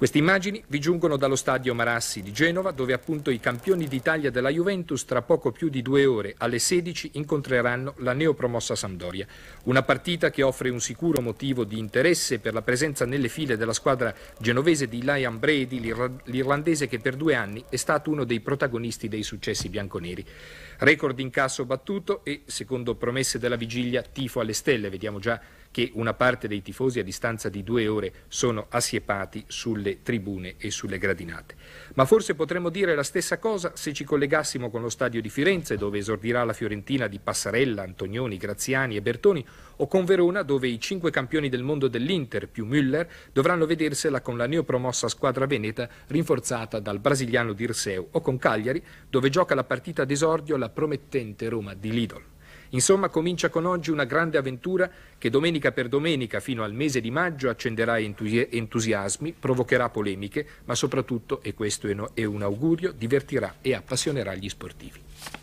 Queste immagini vi giungono dallo stadio Marassi di Genova, dove appunto i campioni d'Italia della Juventus tra poco più di due ore, alle 16, incontreranno la neopromossa Sampdoria. Una partita che offre un sicuro motivo di interesse per la presenza nelle file della squadra genovese di Lion Brady, l'irlandese che per due anni è stato uno dei protagonisti dei successi bianconeri. Record in casso battuto e, secondo promesse della vigilia, tifo alle stelle. Vediamo già che una parte dei tifosi a distanza di due ore sono assiepati sulle sulle tribune e sulle gradinate. Ma forse potremmo dire la stessa cosa se ci collegassimo con lo stadio di Firenze, dove esordirà la Fiorentina di Passarella, Antonioni, Graziani e Bertoni, o con Verona, dove i cinque campioni del mondo dell'Inter più Müller dovranno vedersela con la neopromossa squadra veneta rinforzata dal brasiliano Dirseu, o con Cagliari, dove gioca la partita d'esordio la promettente Roma di Lidl. Insomma, comincia con oggi una grande avventura che domenica per domenica fino al mese di maggio accenderà entusiasmi, provocherà polemiche, ma soprattutto, e questo è un augurio, divertirà e appassionerà gli sportivi.